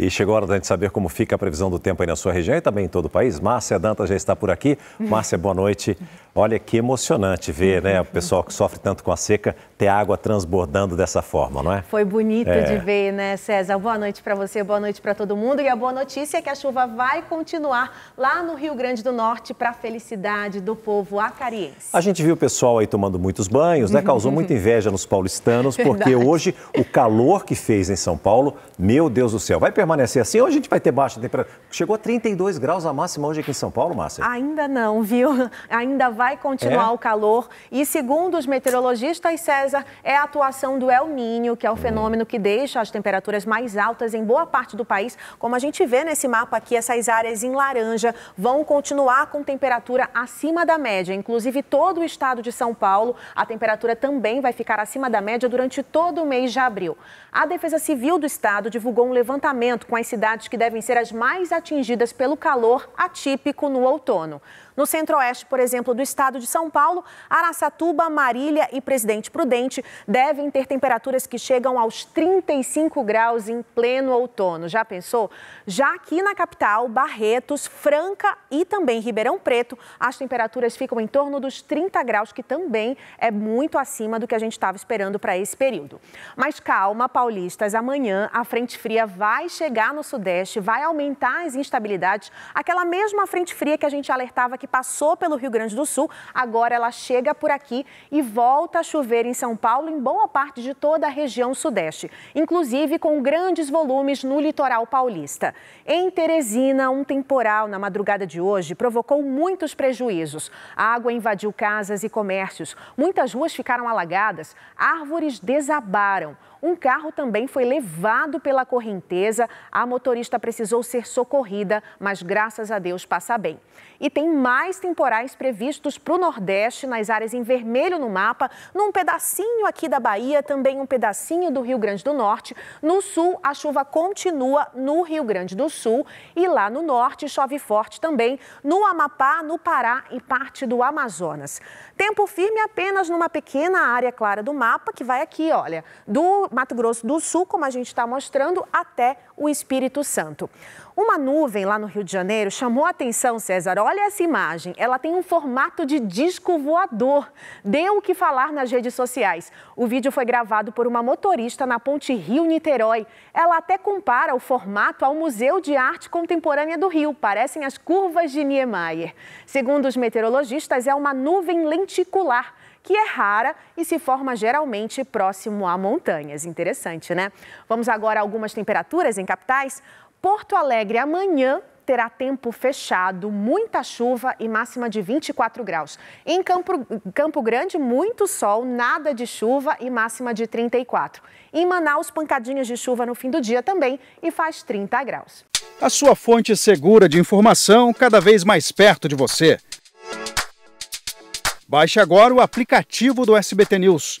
E chegou a hora de gente saber como fica a previsão do tempo aí na sua região e também em todo o país. Márcia Dantas já está por aqui. Márcia, boa noite. Olha que emocionante ver, né, o pessoal que sofre tanto com a seca ter água transbordando dessa forma, não é? Foi bonito é. de ver, né, César? Boa noite para você, boa noite para todo mundo. E a boa notícia é que a chuva vai continuar lá no Rio Grande do Norte para a felicidade do povo acariense. A gente viu o pessoal aí tomando muitos banhos, né? Causou muita inveja nos paulistanos, porque Verdade. hoje o calor que fez em São Paulo, meu Deus do céu, vai permanecer assim ou a gente vai ter baixa temperatura? Chegou a 32 graus a máxima hoje aqui em São Paulo, Márcia? Ainda não, viu? Ainda vai continuar é? o calor. E segundo os meteorologistas, César, é a atuação do El Ninho, que é o hum. fenômeno que deixa as temperaturas mais altas em boa parte do país. Como a gente vê nesse mapa aqui, essas áreas em laranja vão continuar com temperatura acima da média. Inclusive, todo o estado de São Paulo, a temperatura também vai ficar acima da média durante todo o mês de abril. A Defesa Civil do Estado divulgou um levantamento com as cidades que devem ser as mais atingidas pelo calor atípico no outono. No centro-oeste, por exemplo, do estado de São Paulo, Araçatuba, Marília e Presidente Prudente devem ter temperaturas que chegam aos 35 graus em pleno outono. Já pensou? Já aqui na capital, Barretos, Franca e também Ribeirão Preto, as temperaturas ficam em torno dos 30 graus, que também é muito acima do que a gente estava esperando para esse período. Mas calma, paulistas, amanhã a frente fria vai chegar chegar no Sudeste, vai aumentar as instabilidades. Aquela mesma frente fria que a gente alertava que passou pelo Rio Grande do Sul, agora ela chega por aqui e volta a chover em São Paulo, em boa parte de toda a região Sudeste, inclusive com grandes volumes no litoral paulista. Em Teresina, um temporal na madrugada de hoje provocou muitos prejuízos. A água invadiu casas e comércios, muitas ruas ficaram alagadas, árvores desabaram. Um carro também foi levado pela correnteza, a motorista precisou ser socorrida, mas graças a Deus passa bem. E tem mais temporais previstos para o Nordeste, nas áreas em vermelho no mapa, num pedacinho aqui da Bahia, também um pedacinho do Rio Grande do Norte. No Sul, a chuva continua no Rio Grande do Sul e lá no Norte chove forte também no Amapá, no Pará e parte do Amazonas. Tempo firme apenas numa pequena área clara do mapa, que vai aqui, olha, do Mato Grosso do Sul, como a gente está mostrando, até o o Espírito Santo. Uma nuvem lá no Rio de Janeiro chamou a atenção, César. Olha essa imagem. Ela tem um formato de disco voador. Deu o que falar nas redes sociais. O vídeo foi gravado por uma motorista na ponte Rio-Niterói. Ela até compara o formato ao Museu de Arte Contemporânea do Rio. Parecem as curvas de Niemeyer. Segundo os meteorologistas, é uma nuvem lenticular que é rara e se forma geralmente próximo a montanhas. Interessante, né? Vamos agora a algumas temperaturas em capitais. Porto Alegre amanhã terá tempo fechado, muita chuva e máxima de 24 graus. Em Campo, Campo Grande, muito sol, nada de chuva e máxima de 34. Em Manaus, pancadinhas de chuva no fim do dia também e faz 30 graus. A sua fonte segura de informação cada vez mais perto de você. Baixe agora o aplicativo do SBT News.